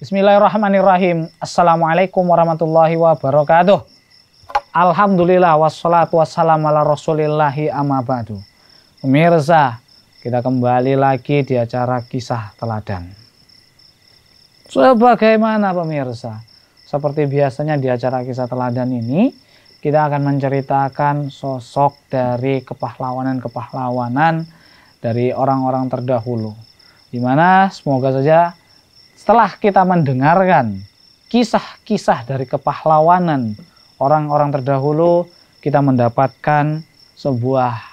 Bismillahirrahmanirrahim. Assalamualaikum warahmatullahi wabarakatuh. Alhamdulillah wassalatu wassalamu ala rasulillahi amma Pemirsa, kita kembali lagi di acara kisah teladan. Sebagaimana pemirsa, seperti biasanya di acara kisah teladan ini, kita akan menceritakan sosok dari kepahlawanan-kepahlawanan dari orang-orang terdahulu. Dimana semoga saja setelah kita mendengarkan kisah-kisah dari kepahlawanan orang-orang terdahulu, kita mendapatkan sebuah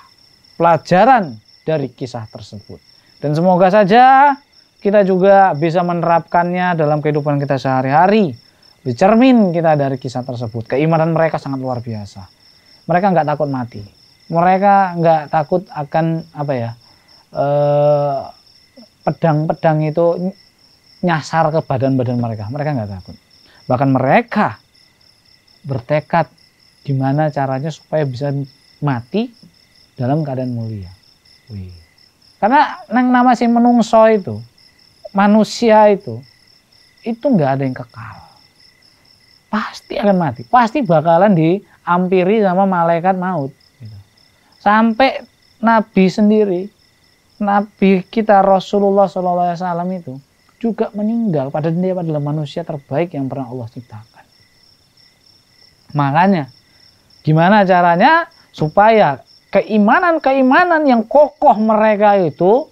pelajaran dari kisah tersebut. Dan semoga saja kita juga bisa menerapkannya dalam kehidupan kita sehari-hari. Dicermin kita dari kisah tersebut. Keimanan mereka sangat luar biasa. Mereka nggak takut mati. Mereka nggak takut akan apa ya eh, pedang-pedang eh, itu nyasar ke badan-badan mereka. Mereka nggak takut. Bahkan mereka bertekad gimana caranya supaya bisa mati dalam keadaan mulia. Wih. Karena yang nama si menungso itu, manusia itu, itu nggak ada yang kekal. Pasti akan mati. Pasti bakalan diampiri sama malaikat maut. Gitu. Sampai Nabi sendiri, Nabi kita Rasulullah SAW itu juga meninggal. pada dia adalah manusia terbaik yang pernah Allah ciptakan. Makanya, gimana caranya supaya keimanan-keimanan yang kokoh mereka itu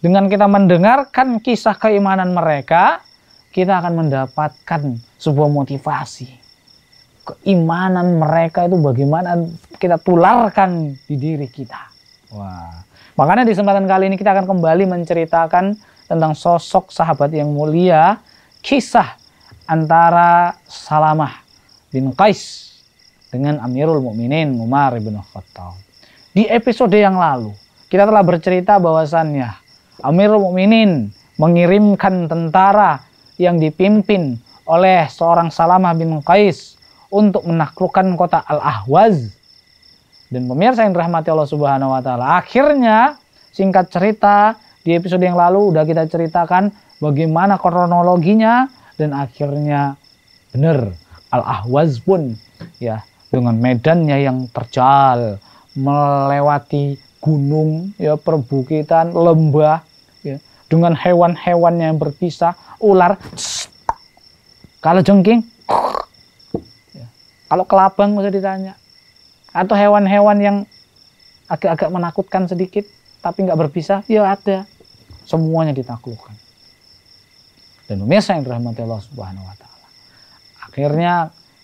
dengan kita mendengarkan kisah keimanan mereka kita akan mendapatkan sebuah motivasi keimanan mereka itu bagaimana kita tularkan di diri kita wah makanya di kesempatan kali ini kita akan kembali menceritakan tentang sosok sahabat yang mulia kisah antara Salamah bin Qais dengan Amirul Mukminin Umar bin Khattab di episode yang lalu, kita telah bercerita bahwasannya Amirul Mukminin mengirimkan tentara yang dipimpin oleh seorang Salamah bin Qais untuk menaklukkan kota Al-Ahwaz. Dan pemirsa yang dirahmati Allah Subhanahu wa taala, akhirnya singkat cerita di episode yang lalu udah kita ceritakan bagaimana kronologinya dan akhirnya benar Al-Ahwaz pun ya dengan medannya yang terjal melewati gunung, ya perbukitan, lembah, ya, dengan hewan-hewan yang berpisah, ular, kalau jengking, ya, kalau kelabang bisa ditanya, atau hewan-hewan yang agak-agak menakutkan sedikit, tapi nggak berpisah, ya ada, semuanya ditaklukkan. Dan pemirsa yang dirahmati Allah Subhanahu Wa Taala, akhirnya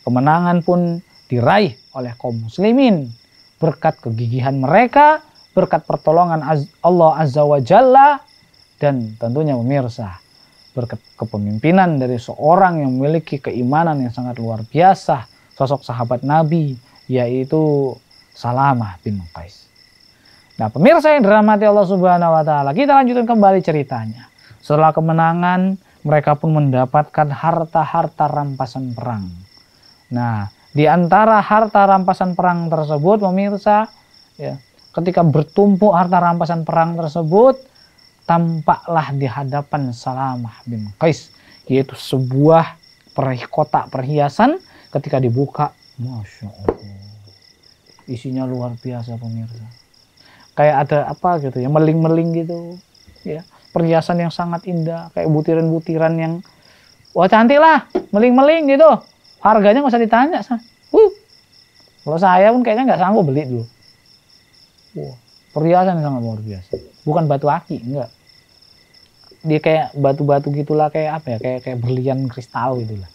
kemenangan pun diraih oleh kaum muslimin berkat kegigihan mereka, berkat pertolongan Allah Azza wa Jalla, dan tentunya pemirsa, berkat kepemimpinan dari seorang yang memiliki keimanan yang sangat luar biasa, sosok sahabat Nabi, yaitu Salamah bin Qais. Nah pemirsa yang dirahmati Allah Subhanahu wa Ta'ala, kita lanjutkan kembali ceritanya. Setelah kemenangan, mereka pun mendapatkan harta-harta rampasan perang. Nah, di antara harta rampasan perang tersebut, pemirsa, ya, ketika bertumpuk harta rampasan perang tersebut, tampaklah di hadapan Salamah bin Qais, yaitu sebuah perih kotak perhiasan ketika dibuka, masya Allah, isinya luar biasa pemirsa. Kayak ada apa gitu ya, meling-meling gitu, ya perhiasan yang sangat indah, kayak butiran-butiran yang wah cantik lah, meling-meling gitu. Harganya nggak usah ditanya. sah? Uh, kalau saya pun kayaknya nggak sanggup beli dulu. Wah, perhiasan yang sangat luar biasa. Bukan batu aki, enggak. Dia kayak batu-batu gitulah kayak apa ya, kayak kayak berlian kristal gitulah.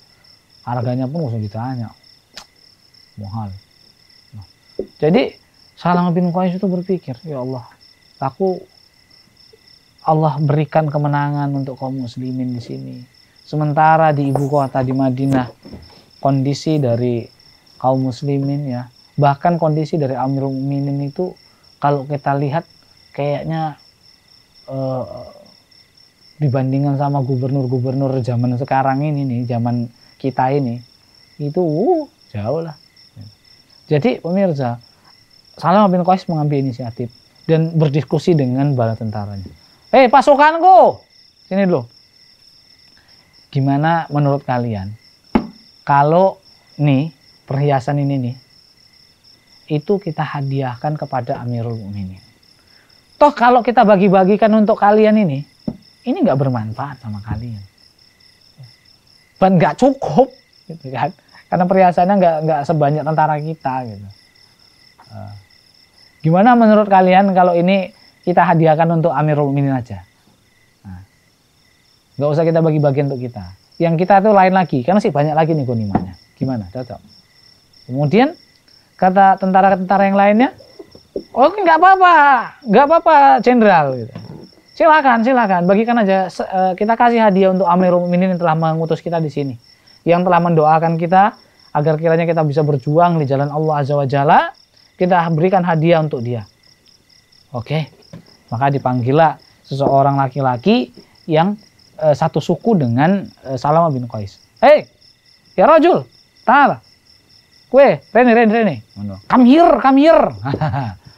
Harganya pun nggak usah ditanya. Mahal. Nah, jadi Salam bin Qais itu berpikir, ya Allah, aku Allah berikan kemenangan untuk kaum muslimin di sini. Sementara di ibu kota di Madinah kondisi dari kaum muslimin ya bahkan kondisi dari Amirul Mukminin itu kalau kita lihat kayaknya eh, dibandingkan sama gubernur-gubernur zaman sekarang ini nih zaman kita ini itu uh, jauh lah jadi pemirsa Salam bin Qais mengambil inisiatif dan berdiskusi dengan bala tentaranya hei eh, pasukanku sini dulu gimana menurut kalian kalau nih perhiasan ini nih itu kita hadiahkan kepada Amirul Mukminin. Toh kalau kita bagi-bagikan untuk kalian ini, ini nggak bermanfaat sama kalian. Ban nggak cukup, gitu kan? Karena perhiasannya nggak nggak sebanyak tentara kita, gitu. Eh, gimana menurut kalian kalau ini kita hadiahkan untuk Amirul Mukminin aja? Nah, nggak usah kita bagi-bagi untuk kita yang kita itu lain lagi karena sih banyak lagi nih gonimanya gimana cocok kemudian kata tentara-tentara yang lainnya oh nggak apa-apa nggak apa-apa jenderal gitu. silakan silakan bagikan aja eh, kita kasih hadiah untuk Amirul Minin yang telah mengutus kita di sini yang telah mendoakan kita agar kiranya kita bisa berjuang di jalan Allah Azza wa Jalla kita berikan hadiah untuk dia oke maka dipanggilah seseorang laki-laki yang Eh, satu suku dengan e, Salama bin Qais. Hei, ya rajul, tar. Kue, rene, rene, rene. come here.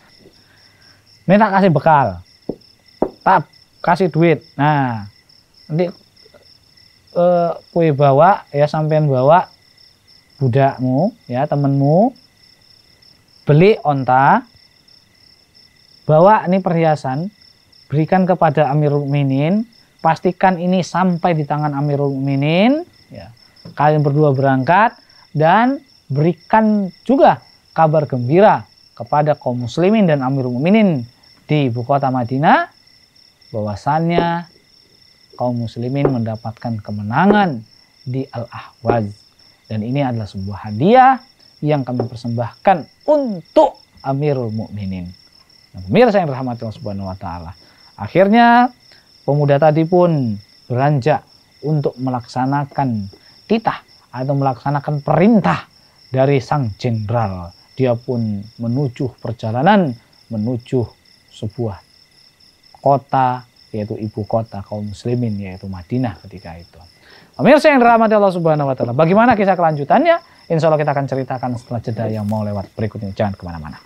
Ini tak kasih bekal. Tak kasih duit. Nah, nanti e, kue bawa, ya sampean bawa budakmu, ya temenmu. Beli onta, bawa ini perhiasan, berikan kepada Amirul Minin, pastikan ini sampai di tangan Amirul Mukminin. Ya. Kalian berdua berangkat dan berikan juga kabar gembira kepada kaum muslimin dan Amirul Mukminin di ibu kota Madinah bahwasannya kaum muslimin mendapatkan kemenangan di Al-Ahwaz. Dan ini adalah sebuah hadiah yang kami persembahkan untuk Amirul Mukminin. Nah, saya yang dirahmati Allah Subhanahu wa taala. Akhirnya Pemuda tadi pun beranjak untuk melaksanakan titah atau melaksanakan perintah dari sang jenderal. Dia pun menuju perjalanan menuju sebuah kota yaitu ibu kota kaum muslimin yaitu Madinah ketika itu. Pemirsa yang dirahmati Allah Subhanahu wa taala. Bagaimana kisah kelanjutannya? Insya Allah kita akan ceritakan setelah jeda yang mau lewat berikutnya. Jangan kemana-mana.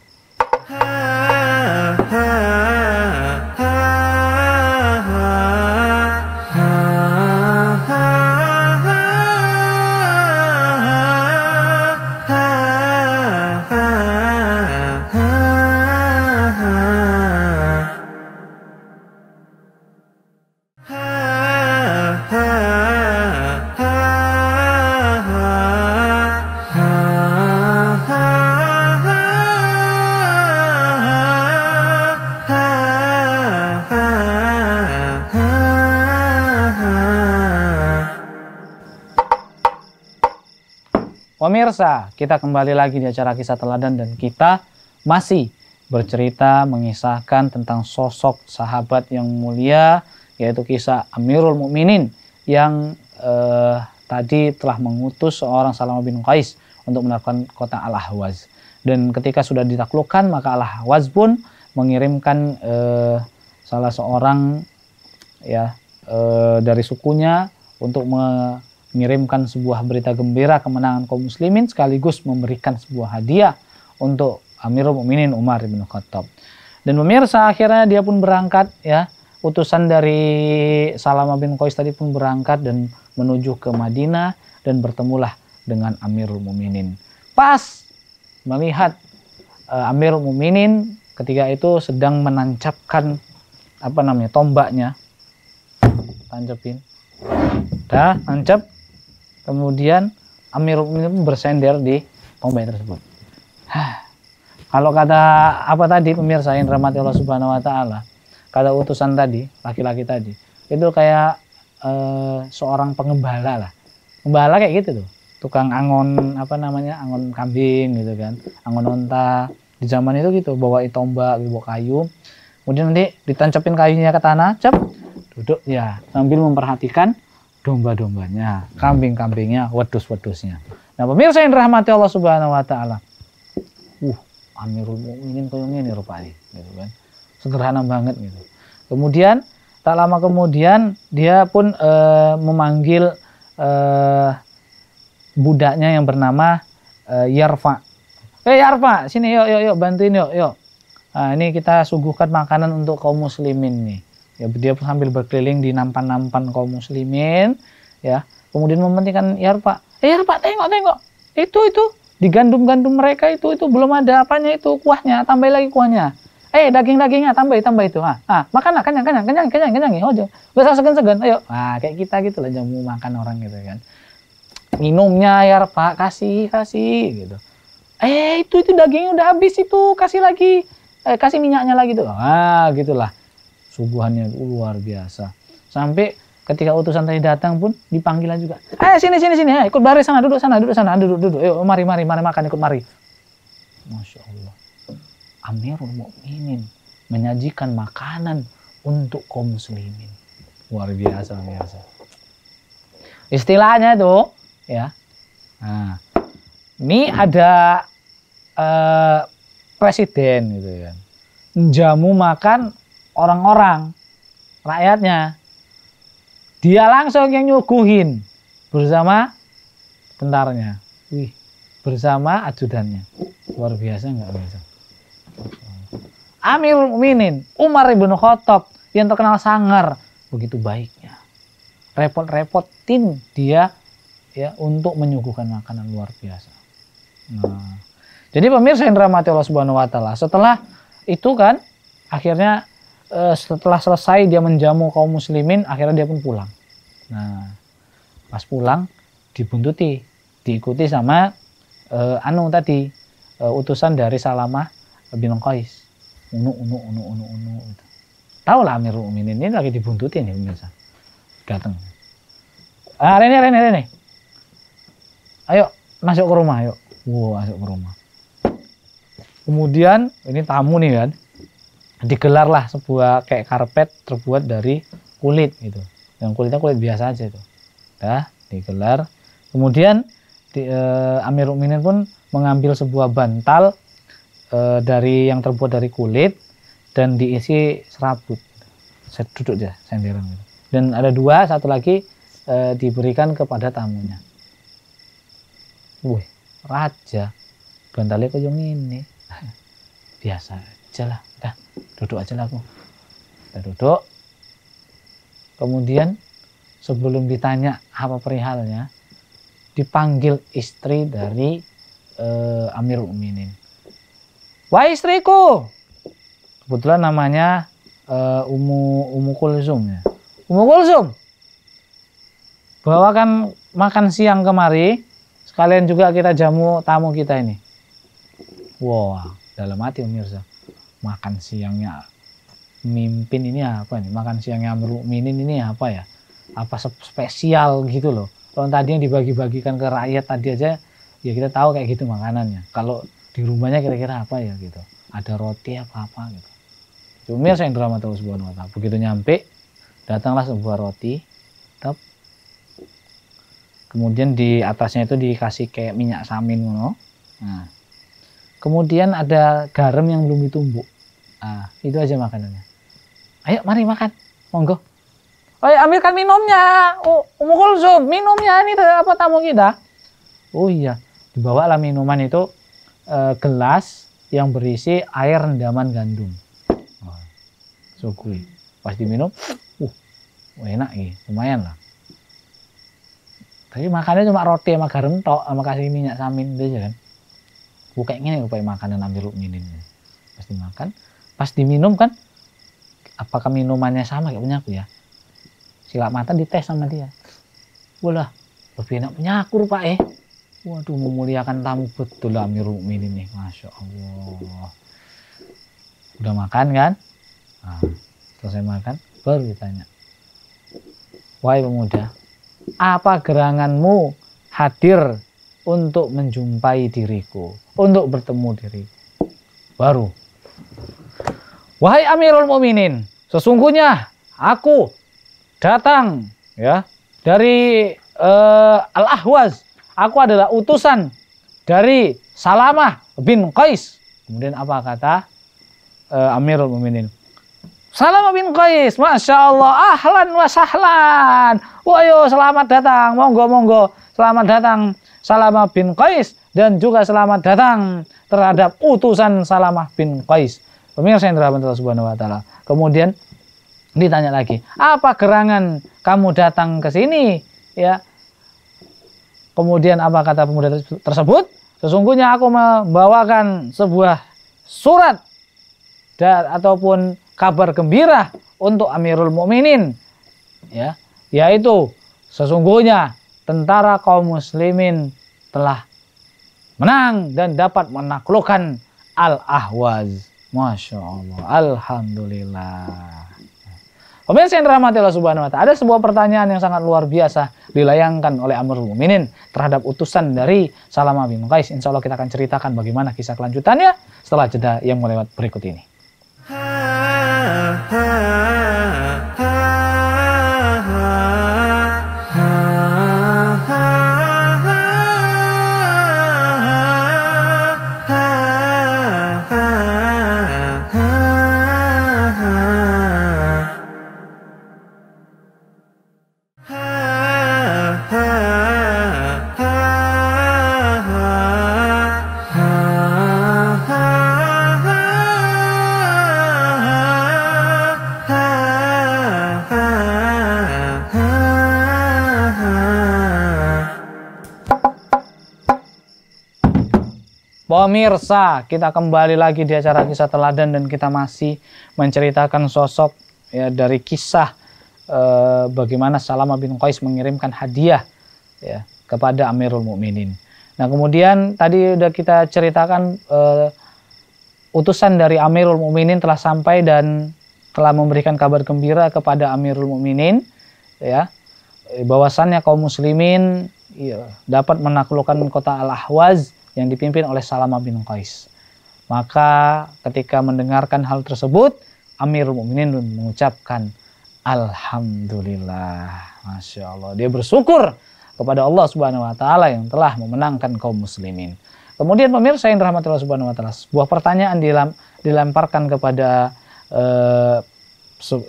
pemirsa, kita kembali lagi di acara kisah teladan dan kita masih bercerita mengisahkan tentang sosok sahabat yang mulia yaitu kisah Amirul Mukminin yang eh, tadi telah mengutus seorang Salamah bin Qais untuk melakukan kota Al-Ahwaz. Dan ketika sudah ditaklukkan maka Al-Ahwaz pun mengirimkan eh, salah seorang ya eh, dari sukunya untuk mengirimkan sebuah berita gembira kemenangan kaum muslimin sekaligus memberikan sebuah hadiah untuk Amirul Mukminin Umar bin Khattab. Dan pemirsa akhirnya dia pun berangkat ya. Utusan dari Salama bin Qais tadi pun berangkat dan menuju ke Madinah dan bertemulah dengan Amirul Mukminin. Pas melihat uh, Amirul Mukminin ketika itu sedang menancapkan apa namanya tombaknya. Tancapin. Dah, tancap Kemudian Amirul Mukminin bersender di Bombay tersebut. Kalau kata apa tadi pemirsa yang dirahmati Allah Subhanahu wa taala, kata utusan tadi, laki-laki tadi, itu kayak e, seorang pengembala lah. Pengembala kayak gitu tuh. Tukang angon apa namanya? angon kambing gitu kan. Angon onta. Di zaman itu gitu, bawa tombak, bawa kayu. Kemudian nanti ditancapin kayunya ke tanah, cep, duduk ya, sambil memperhatikan domba-dombanya, hmm. kambing-kambingnya, wedus-wedusnya. Nah, pemirsa yang dirahmati Allah Subhanahu wa taala. Uh, Amirul Mukminin kayak ngene rupanya, gitu kan. Sederhana banget gitu. Kemudian tak lama kemudian dia pun e, memanggil e, budaknya yang bernama e, Yarfa. Eh hey, Yarfa, sini yuk yuk yuk bantuin yuk yuk. Nah, ini kita suguhkan makanan untuk kaum muslimin nih ya dia sambil berkeliling di nampan-nampan kaum muslimin ya kemudian mementingkan ya pak eh, ya pak tengok tengok itu itu digandum-gandum mereka itu itu belum ada apanya itu kuahnya tambah lagi kuahnya eh daging-dagingnya tambah tambah itu ah, ah makan lah kenyang kenyang kenyang kenyang kenyang ya ojo gak usah segan-segan ayo ah kayak kita gitu lah jamu makan orang gitu kan minumnya ya pak kasih kasih gitu eh itu itu dagingnya udah habis itu kasih lagi eh, kasih minyaknya lagi tuh ah gitulah kesungguhannya uh, luar biasa. Sampai ketika utusan tadi datang pun dipanggilan juga. Eh sini sini sini, eh, ikut baris sana duduk sana duduk sana duduk duduk. Yuk mari mari mari makan ikut mari. Masya Allah. Amirul Mukminin menyajikan makanan untuk kaum muslimin. Luar biasa luar biasa. Istilahnya itu ya. Nah, ini ada uh, presiden gitu kan. Ya. Jamu makan orang-orang rakyatnya. Dia langsung yang nyuguhin bersama tentaranya. Wih, bersama ajudannya. Luar biasa nggak biasa. Amir minin Umar ibn Khattab yang terkenal sangar begitu baiknya. Repot-repotin dia ya untuk menyuguhkan makanan luar biasa. Nah, jadi pemirsa yang Mati Allah Subhanahu wa taala, setelah itu kan akhirnya Eh, setelah selesai dia menjamu kaum muslimin akhirnya dia pun pulang nah pas pulang dibuntuti diikuti sama uh, anu tadi uh, utusan dari Salamah bin Qais unu unu unu unu unu gitu. tahu lah Amirul Mukminin ini lagi dibuntuti nih pemirsa datang ah Rene Rene Rene ayo masuk ke rumah yuk. wow masuk ke rumah kemudian ini tamu nih kan digelarlah sebuah kayak karpet terbuat dari kulit gitu yang kulitnya kulit biasa aja itu ya digelar kemudian di, e, Amir Uminin pun mengambil sebuah bantal e, dari yang terbuat dari kulit dan diisi serabut saya duduk aja sendirian gitu. dan ada dua satu lagi e, diberikan kepada tamunya wih raja bantalnya kok yang ini biasa aja lah duduk aja lah aku kita duduk kemudian sebelum ditanya apa perihalnya dipanggil istri dari uh, Amirul Uminin wah istriku kebetulan namanya uh, eh, Umu Umu Kulzum ya Umu Kulzum bawakan makan siang kemari sekalian juga kita jamu tamu kita ini wow dalam hati pemirsa makan siangnya mimpin ini apa nih makan siangnya Minin ini apa ya apa spesial gitu loh kalau tadi yang dibagi-bagikan ke rakyat tadi aja ya kita tahu kayak gitu makanannya kalau di rumahnya kira-kira apa ya gitu ada roti apa apa gitu Cumir saya drama terus buat mata. begitu nyampe datanglah sebuah roti top. kemudian di atasnya itu dikasih kayak minyak samin ngono nah kemudian ada garam yang belum ditumbuk Ah, itu aja makanannya. Ayo mari makan. Monggo. Ayo ambilkan minumnya. Ummu Kulsum, minumnya ini eh, apa tamu kita? Oh iya, dibawalah minuman itu e, gelas yang berisi air rendaman gandum. Oh, so kui. Pas diminum, uh, enak ini, lumayan lah. Tapi makannya cuma roti sama garam tok sama kasih minyak samin itu aja kan. Gue kayak gini makanan ambil lu nginin. Pasti makan pas diminum kan apakah minumannya sama kayak punya aku ya silap mata dites sama dia wala lebih enak punya aku rupa eh waduh memuliakan tamu betul amir ini nih masya Allah udah makan kan nah, selesai makan baru ditanya wahai pemuda apa geranganmu hadir untuk menjumpai diriku untuk bertemu diriku baru Wahai Amirul Muminin, sesungguhnya aku datang ya dari uh, Al-Ahwaz. Aku adalah utusan dari Salamah bin Qais. Kemudian apa kata uh, Amirul Muminin? Salamah bin Qais, Masya Allah, ahlan wa sahlan. Woyo, selamat datang, monggo, monggo. Selamat datang Salamah bin Qais dan juga selamat datang terhadap utusan Salamah bin Qais. Pemirsa yang dirahmati Allah Subhanahu wa taala. Kemudian ditanya lagi, "Apa gerangan kamu datang ke sini?" Ya. Kemudian apa kata pemuda tersebut? Sesungguhnya aku membawakan sebuah surat dan ataupun kabar gembira untuk Amirul Mukminin. Ya, yaitu sesungguhnya tentara kaum muslimin telah menang dan dapat menaklukkan Al-Ahwaz. Masya Allah. Alhamdulillah. Pemirsa yang dirahmati Allah Subhanahu wa taala, ada sebuah pertanyaan yang sangat luar biasa dilayangkan oleh Amrul Muminin terhadap utusan dari Salamah bin Qais. Insya Allah kita akan ceritakan bagaimana kisah kelanjutannya setelah jeda yang melewat berikut ini. Ha, ha. Pemirsa, kita kembali lagi di acara kisah teladan dan kita masih menceritakan sosok ya dari kisah e, bagaimana Salama bin Qais mengirimkan hadiah ya kepada Amirul Mukminin. Nah, kemudian tadi sudah kita ceritakan e, utusan dari Amirul Mukminin telah sampai dan telah memberikan kabar gembira kepada Amirul Mukminin ya bahwasannya kaum muslimin ya, dapat menaklukkan kota Al-Ahwaz yang dipimpin oleh Salama bin Qais. Maka ketika mendengarkan hal tersebut, Amirul Mu'minin mengucapkan Alhamdulillah. Masya Allah. Dia bersyukur kepada Allah Subhanahu wa taala yang telah memenangkan kaum muslimin. Kemudian pemirsa yang dirahmati Allah Subhanahu wa taala, sebuah pertanyaan dilam, dilemparkan kepada eh,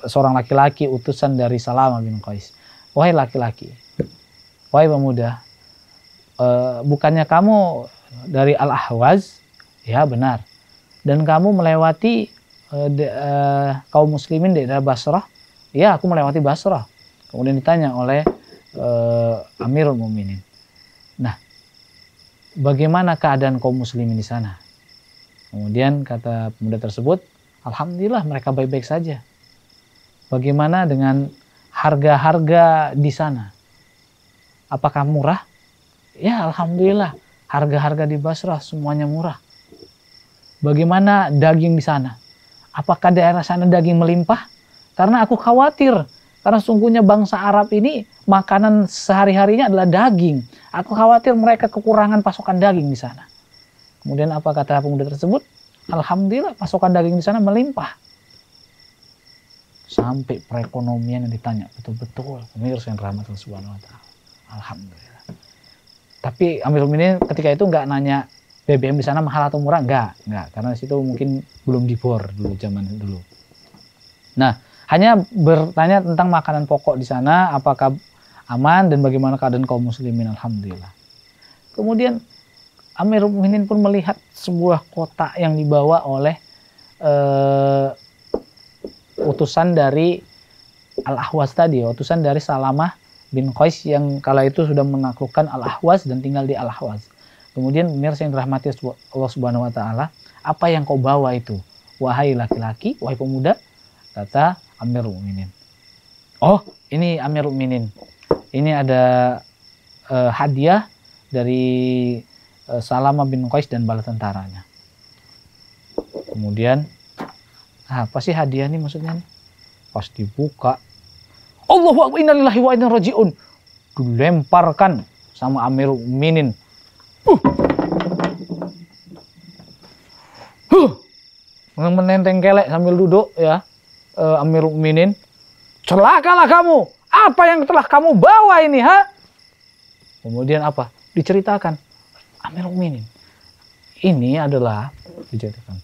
seorang laki-laki utusan dari Salama bin Qais. Wahai laki-laki, wahai pemuda, eh, bukannya kamu dari Al-Ahwaz, ya benar. Dan kamu melewati uh, de, uh, kaum muslimin di daerah Basrah, ya aku melewati Basrah. Kemudian ditanya oleh uh, Amirul Muminin. Nah, bagaimana keadaan kaum muslimin di sana? Kemudian kata pemuda tersebut, Alhamdulillah mereka baik-baik saja. Bagaimana dengan harga-harga di sana? Apakah murah? Ya Alhamdulillah Harga-harga di Basrah semuanya murah. Bagaimana daging di sana? Apakah daerah sana daging melimpah? Karena aku khawatir karena sungguhnya bangsa Arab ini makanan sehari-harinya adalah daging. Aku khawatir mereka kekurangan pasokan daging di sana. Kemudian apa kata pemuda tersebut? Alhamdulillah pasokan daging di sana melimpah. Sampai perekonomian yang ditanya betul-betul pemirsa yang rahmat Subhanahu wa taala. Alhamdulillah. Tapi Amirul ini ketika itu nggak nanya BBM di sana mahal atau murah nggak nggak karena situ mungkin belum dibor dulu zaman dulu. Nah hanya bertanya tentang makanan pokok di sana apakah aman dan bagaimana keadaan kaum muslimin alhamdulillah. Kemudian Amirul Mukminin pun melihat sebuah kotak yang dibawa oleh uh, utusan dari Al Ahwas tadi, utusan dari Salamah bin Qais yang kala itu sudah menaklukkan Al-Ahwas dan tinggal di Al-Ahwas. Kemudian pemirsa yang dirahmati Allah Subhanahu wa taala, apa yang kau bawa itu? Wahai laki-laki, wahai pemuda, kata Amirul Mukminin. Oh, ini Amirul Mukminin. Ini ada uh, hadiah dari uh, Salama bin Qais dan bala tentaranya. Kemudian apa sih hadiah ini maksudnya Pasti Pas dibuka Allahu akbar inna lillahi wa inna rajiun. Dilemparkan sama Amirul Minin. Uh. Huh. Menenteng kelek sambil duduk ya. Uh, eh, Amirul Minin. Celakalah kamu. Apa yang telah kamu bawa ini, ha? Kemudian apa? Diceritakan. Amirul Minin. Ini adalah diceritakan.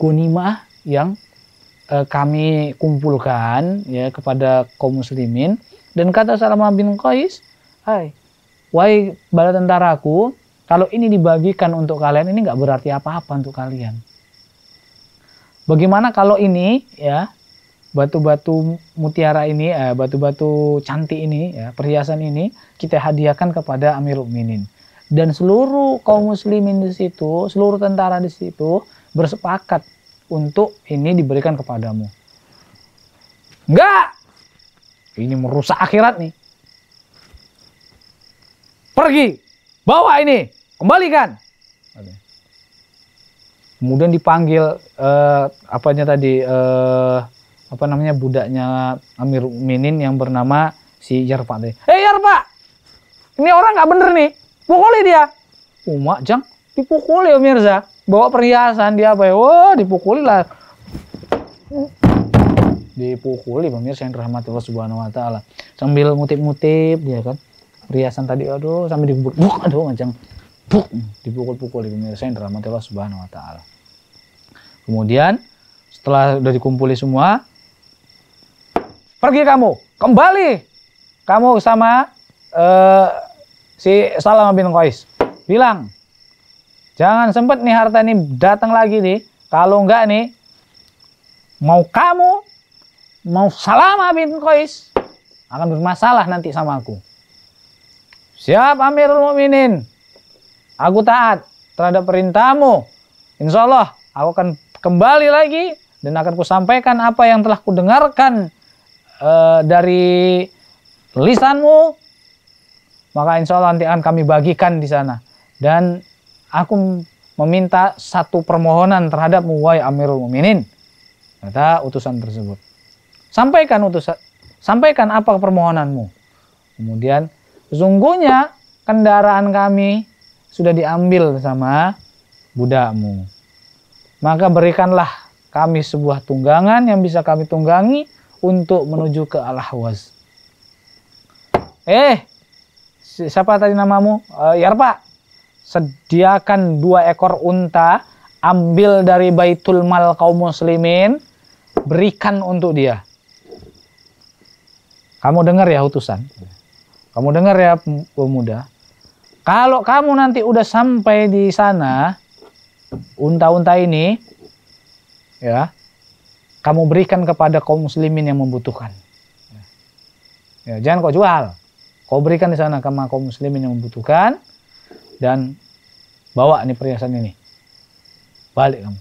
Kunimah yang Eh, kami kumpulkan ya kepada kaum muslimin dan kata Salamah bin Qais, "Hai, wahai bala tentaraku, kalau ini dibagikan untuk kalian ini nggak berarti apa-apa untuk kalian." Bagaimana kalau ini ya batu-batu mutiara ini, batu eh, batu-batu cantik ini, ya, perhiasan ini kita hadiahkan kepada Amirul Minin dan seluruh kaum muslimin di situ, seluruh tentara di situ bersepakat untuk ini diberikan kepadamu. Enggak. Ini merusak akhirat nih. Pergi. Bawa ini. Kembalikan. Kemudian dipanggil eh, apanya tadi eh, apa namanya budaknya Amir Minin yang bernama si Yarpa tadi. Eh hey, Yarpa. Ini orang nggak bener nih. Pukuli dia. Umak jang dipukuli Mirza bawa perhiasan dia apa ya wah dipukuli lah dipukuli pemirsa yang dirahmati Allah Subhanahu wa taala sambil ngutip-ngutip dia ya kan perhiasan tadi aduh sambil digubur. buk aduh macam buk dipukul-pukul pemirsa yang dirahmati Allah Subhanahu wa taala kemudian setelah sudah dikumpuli semua pergi kamu kembali kamu sama uh, si Salam bin Qais bilang Jangan sempat nih harta ini datang lagi nih. Kalau enggak nih, mau kamu, mau salam bin Qais, akan bermasalah nanti sama aku. Siap Amirul Mukminin. Aku taat terhadap perintahmu. Insya Allah aku akan kembali lagi dan akan kusampaikan apa yang telah kudengarkan uh, dari lisanmu. Maka insya Allah nanti akan kami bagikan di sana. Dan aku meminta satu permohonan terhadapmu muwai Amirul muminin Kata utusan tersebut. Sampaikan utusan sampaikan apa permohonanmu. Kemudian sesungguhnya kendaraan kami sudah diambil sama budakmu. Maka berikanlah kami sebuah tunggangan yang bisa kami tunggangi untuk menuju ke Al-Ahwaz. Eh, siapa tadi namamu? Uh, Yarpa sediakan dua ekor unta, ambil dari baitul mal kaum muslimin, berikan untuk dia. Kamu dengar ya utusan. Kamu dengar ya pemuda. Kalau kamu nanti udah sampai di sana, unta-unta ini, ya, kamu berikan kepada kaum muslimin yang membutuhkan. Ya, jangan kau jual. Kau berikan di sana ke kaum muslimin yang membutuhkan dan bawa nih perhiasan ini balik kamu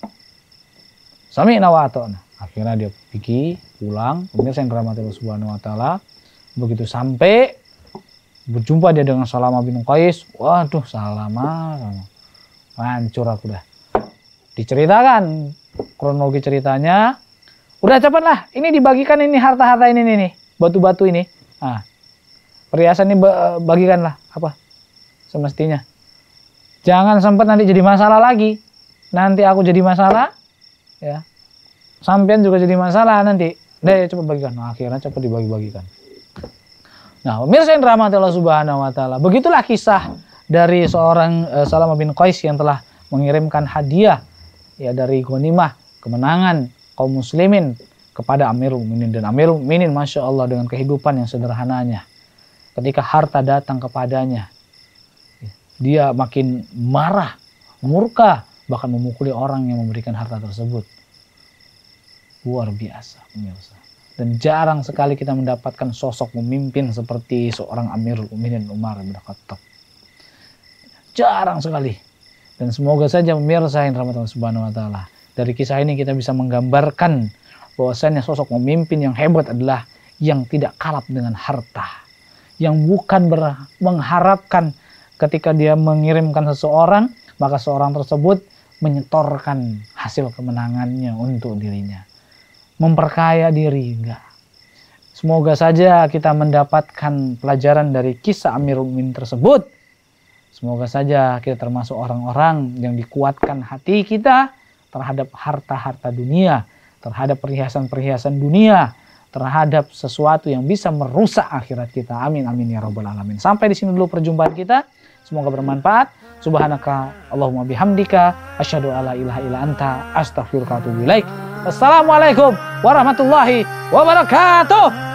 sami nawatona akhirnya dia pergi pulang kemudian saya keramati Allah Subhanahu Wa Taala begitu sampai berjumpa dia dengan Salama bin Qais waduh Salama hancur aku dah diceritakan kronologi ceritanya udah cepatlah ini dibagikan ini harta-harta ini nih batu-batu ini ah perhiasan ini bagikanlah apa semestinya Jangan sempat nanti jadi masalah lagi. Nanti aku jadi masalah, ya. Sampean juga jadi masalah nanti. Deh, coba bagikan. Nah, akhirnya coba dibagi-bagikan. Nah, pemirsa yang dirahmati Allah Subhanahu wa taala. Begitulah kisah dari seorang uh, Salamah bin Qais yang telah mengirimkan hadiah ya dari ghanimah kemenangan kaum muslimin kepada Amirul Minin dan Amirul Minin Masya Allah dengan kehidupan yang sederhananya ketika harta datang kepadanya dia makin marah, murka, bahkan memukuli orang yang memberikan harta tersebut. Luar biasa pemirsa. Dan jarang sekali kita mendapatkan sosok pemimpin seperti seorang Amirul dan Umar bin Khattab. Jarang sekali. Dan semoga saja pemirsa yang rahmat Subhanahu wa taala. Dari kisah ini kita bisa menggambarkan bahwasanya sosok pemimpin yang hebat adalah yang tidak kalap dengan harta. Yang bukan mengharapkan ketika dia mengirimkan seseorang, maka seorang tersebut menyetorkan hasil kemenangannya untuk dirinya. Memperkaya diri, enggak. Semoga saja kita mendapatkan pelajaran dari kisah Amirul Umin tersebut. Semoga saja kita termasuk orang-orang yang dikuatkan hati kita terhadap harta-harta dunia, terhadap perhiasan-perhiasan dunia, terhadap sesuatu yang bisa merusak akhirat kita. Amin amin ya robbal alamin. Sampai di sini dulu perjumpaan kita. Semoga bermanfaat. Subhanaka Allahumma bihamdika asyhadu alla ilaha illa anta astaghfiruka wa atubu Assalamualaikum warahmatullahi wabarakatuh.